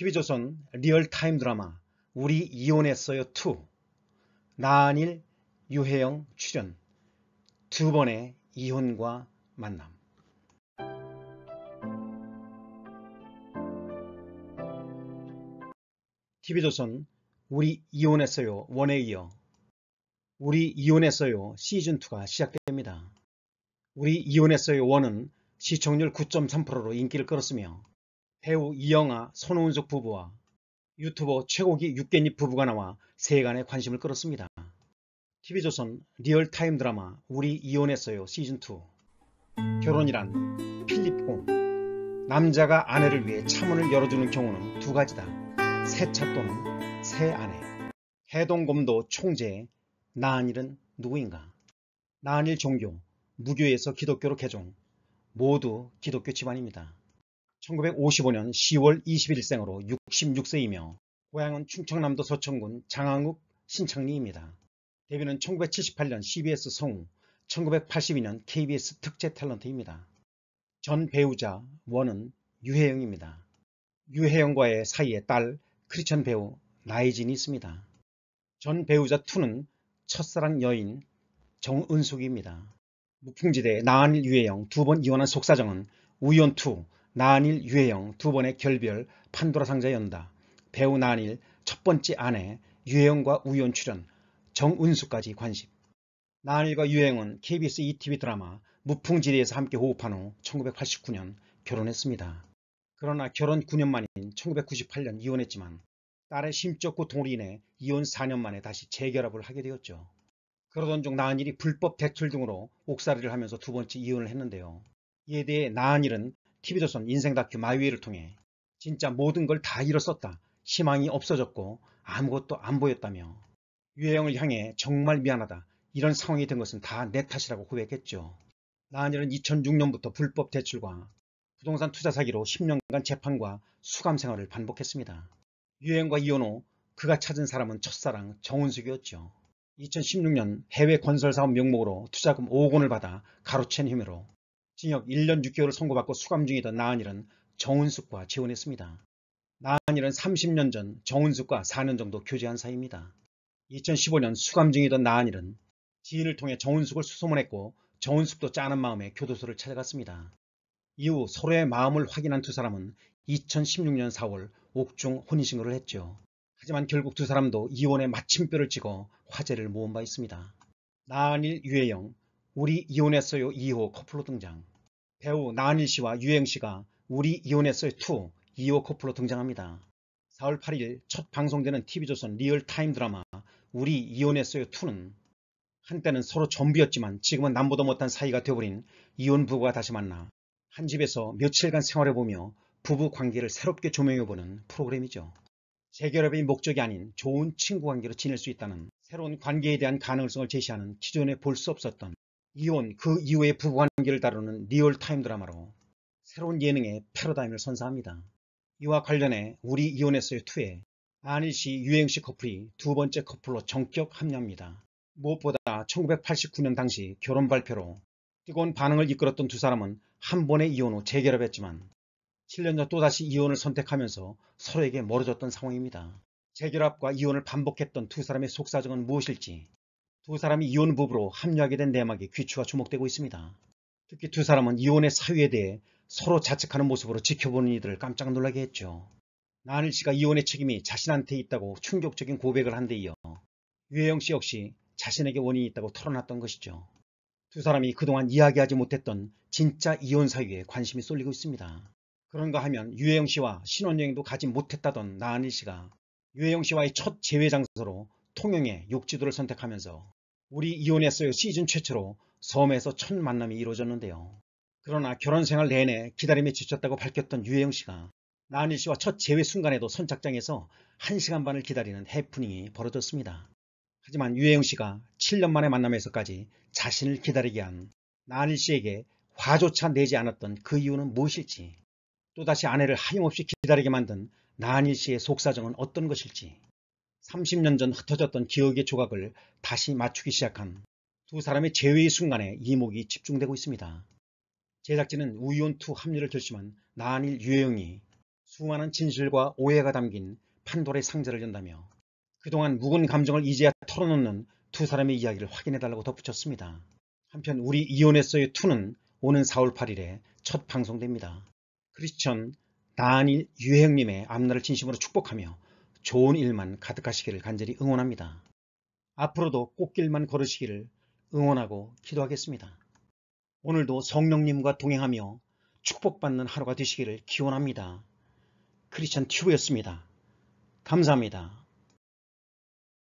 TV조선 리얼타임 드라마 우리 이혼했어요 2 나한일 유해영 출연 두 번의 이혼과 만남 TV조선 우리 이혼했어요 1에 이어 우리 이혼했어요 시즌2가 시작됩니다. 우리 이혼했어요 1은 시청률 9.3%로 인기를 끌었으며 배우 이영아, 손흥석 부부와 유튜버 최고기 육개잎 부부가 나와 세간의 관심을 끌었습니다. TV조선 리얼타임 드라마 우리 이혼했어요 시즌2 결혼이란 필립공 남자가 아내를 위해 차문을 열어주는 경우는 두 가지다. 새 차 또는 새 아내 해동검도 총재 나한일은 누구인가 나한일 종교 무교에서 기독교로 개종 모두 기독교 집안입니다. 1955년 10월 21일생으로 66세이며 고향은 충청남도 서천군 장항욱 신창리입니다. 데뷔는 1978년 CBS 송, 1982년 KBS 특채 탤런트입니다. 전 배우자 원은 유혜영입니다. 유혜영과의 사이에 딸 크리천 배우 나이진이 있습니다. 전 배우자 2는 첫사랑 여인 정은숙입니다. 무풍지대 나한일 유혜영 두 번 이혼한 속사정은 우연2 나한일 유해영 두 번의 결별 판도라 상자 연다. 배우 나한일 첫 번째 아내 유해영과 우연 출연 정은수까지 관심. 나한일과 유해영은 KBS ETV 드라마 무풍지리에서 함께 호흡한 후 1989년 결혼했습니다. 그러나 결혼 9년 만인 1998년 이혼했지만 딸의 심적 고통으로 인해 이혼 4년 만에 다시 재결합을 하게 되었죠. 그러던 중나은일이 불법 대출 등으로 옥살이를 하면서 두 번째 이혼을 했는데요. 이에 대해 나은일은 TV조선 인생다큐 마이웨이를 통해 진짜 모든 걸 다 잃었었다. 희망이 없어졌고 아무것도 안 보였다며 유해영을 향해 정말 미안하다. 이런 상황이 된 것은 다 내 탓이라고 고백했죠. 라한일은 2006년부터 불법 대출과 부동산 투자 사기로 10년간 재판과 수감 생활을 반복했습니다. 유해영과 이혼 후 그가 찾은 사람은 첫사랑 정은숙이었죠. 2016년 해외 건설 사업 명목으로 투자금 5억 원을 받아 가로챈 힘으로 징역 1년 6개월을 선고받고 수감 중이던 나은일은 정은숙과 재혼했습니다. 나은일은 30년 전 정은숙과 4년 정도 교제한 사이입니다. 2015년 수감 중이던 나은일은 지인을 통해 정은숙을 수소문했고 정은숙도 짠한 마음에 교도소를 찾아갔습니다. 이후 서로의 마음을 확인한 두 사람은 2016년 4월 옥중 혼인신고를 했죠. 하지만 결국 두 사람도 이혼의 마침표를 찍어 화제를 모은 바 있습니다. 나은일, 유해영, 우리 이혼했어요 2호 커플로 등장 배우 나은일 씨와 유행 씨가 우리 이혼했어요 2 2호 커플로 등장합니다 4월 8일 첫 방송되는 TV조선 리얼타임 드라마 우리 이혼했어요 2는 한때는 서로 전부였지만 지금은 남보다 못한 사이가 되어버린 이혼 부부가 다시 만나 한 집에서 며칠간 생활해보며 부부 관계를 새롭게 조명해보는 프로그램이죠. 재결합이 목적이 아닌 좋은 친구 관계로 지낼 수 있다는 새로운 관계에 대한 가능성을 제시하는 기존에 볼 수 없었던 이혼 그 이후의 부부관계를 다루는 리얼타임 드라마로 새로운 예능의 패러다임을 선사합니다. 이와 관련해 우리 이혼했어요 2에 안일 씨, 유행 씨 커플이 두 번째 커플로 정격 합류합니다. 무엇보다 1989년 당시 결혼 발표로 뜨거운 반응을 이끌었던 두 사람은 한 번의 이혼 후 재결합했지만 7년 전 또다시 이혼을 선택하면서 서로에게 멀어졌던 상황입니다. 재결합과 이혼을 반복했던 두 사람의 속사정은 무엇일지 두 사람이 이혼 부부로 합류하게 된 내막의 귀추가 주목되고 있습니다. 특히 두 사람은 이혼의 사유에 대해 서로 자책하는 모습으로 지켜보는 이들을 깜짝 놀라게 했죠. 나을 씨가 이혼의 책임이 자신한테 있다고 충격적인 고백을 한데 이어 유혜영 씨 역시 자신에게 원인이 있다고 털어놨던 것이죠. 두 사람이 그동안 이야기하지 못했던 진짜 이혼 사유에 관심이 쏠리고 있습니다. 그런가 하면 유혜영 씨와 신혼여행도 가지 못했다던 나은일 씨가 유혜영 씨와의 첫 재회 장소로 통영의 욕지도를 선택하면서 우리 이혼했어요 시즌 최초로 섬에서 첫 만남이 이루어졌는데요. 그러나 결혼 생활 내내 기다림에 지쳤다고 밝혔던 유혜영 씨가 나은일 씨와 첫 재회 순간에도 선착장에서 1시간 반을 기다리는 해프닝이 벌어졌습니다. 하지만 유혜영 씨가 7년 만에 만남에서까지 자신을 기다리게 한 나은일 씨에게 화조차 내지 않았던 그 이유는 무엇일지 또다시 아내를 하염없이 기다리게 만든 나은일 씨의 속사정은 어떤 것일지 30년 전 흩어졌던 기억의 조각을 다시 맞추기 시작한 두 사람의 재회의 순간에 이목이 집중되고 있습니다. 제작진은 우이온2 합류를 결심한 나한일 유해영이 수많은 진실과 오해가 담긴 판돌의 상자를 연다며 그동안 묵은 감정을 이제야 털어놓는 두 사람의 이야기를 확인해달라고 덧붙였습니다. 한편 우리 이혼했어의 2는 오는 4월 8일에 첫 방송됩니다. 크리스천, 나한일 유해영님의 앞날을 진심으로 축복하며 좋은 일만 가득하시기를 간절히 응원합니다. 앞으로도 꽃길만 걸으시기를 응원하고 기도하겠습니다. 오늘도 성령님과 동행하며 축복받는 하루가 되시기를 기원합니다. 크리스천 튜브였습니다. 감사합니다.